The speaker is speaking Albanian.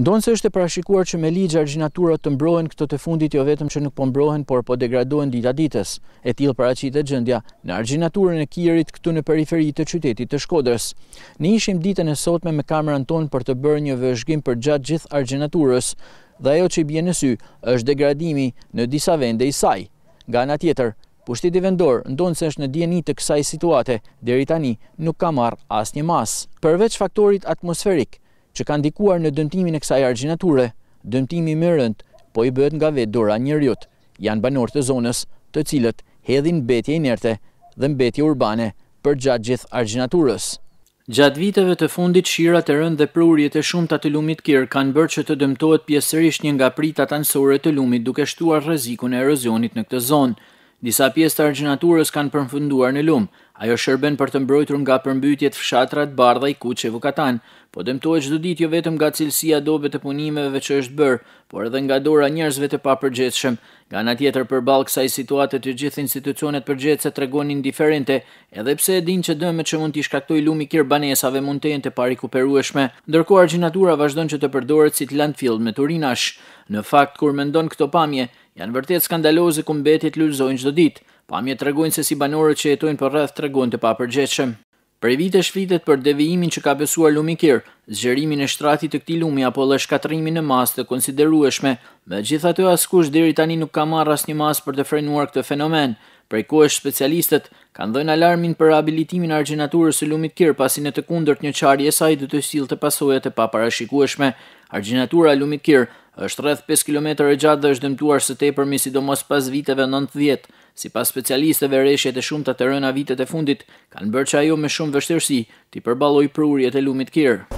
Ndonë se është e parashikuar që me ligjë arginaturat të mbrohen këto të fundit jo vetëm që nuk po mbrohen, por po degradohen dita ditës, e tilë paracit e gjëndja në arginaturën e kjerit këtu në periferit të qytetit të shkodrës. Në ishim ditën e sotme me kamerën tonë për të bërë një vëzhgim për gjatë gjithë arginaturës, dhe ajo që i bje nësy është degradimi në disa vende i saj. Ga nga tjetër, pushtit i vendor, ndonë se është në djeni të kësaj situate, deri tani nuk ka mas. Përveç faktorit atmosferik, që kanë dikuar në dëmtimin e kësaj arginature, dëmtimi më rënd, po i bëhet nga vetë dora njërjut, janë banorë të zonës të cilët hedhin betje inerte dhe mbetje urbane për gjatë gjithë arginaturës. Gjatë viteve të fundit, shirat e rënd dhe prurjet e shumë të të lumit kjerë kanë bërë që të dëmtojt pjesërisht një nga pritat ansore të lumit duke shtuar rëzikun e erozionit në këtë zonë. Disa pjesë të arginaturës kanë përmfunduar në lumë, Ajo shërben për të mbrojtur nga përmbytjet fshatrat bardha i kuqe vukatan, po dëmtohet qdo dit jo vetëm nga cilësia dobe të punimeve që është bërë, por edhe nga dora njerëzve të papërgjithshëm. Nga nga tjetër për balë kësaj i të gjithë institucionet përgjithë se të regonin diferente, edhe pse e din që dëme që mund t'i shkaktoj lumi kirë banesave mund të jenë të pari kuperueshme, ndërko arginatura vazhdon që të përdoret si të landfill me turinash. Në fakt, kur mendon këto pamje, janë vërtet skandalozë ku mbetit lullzojnë qdo ditë, Pamjet të regojnë se si banorët që jetojnë për rrëth të regojnë të papërgjeqëm. Për vite shflitet për devijimin që ka besuar lumikir, kir, zgjerimin e shtratit të këtij lumi apo shkatrimin e masë të konsiderueshme, megjithatë askush deri tani nuk ka marrë asnjë masë për të frenuar këtë fenomen. Prej kohësh specialistët kanë dhënë alarmin për abilitimin e argjinaturës së lumit kir pasi në të kundërt një çarje e saj do të sillte pasojat e paparashikueshme. Argjinatura e lumit kir është rreth 5 km e gjatë dhe është dëmtuar së tepër mi sidomos pas viteve 90. Si pas specialisteve reshjet e shumë të të rëna vitet e fundit, kanë bërë që ajo me shumë vështërsi të i përbaloj prurjet e lumit kjerë.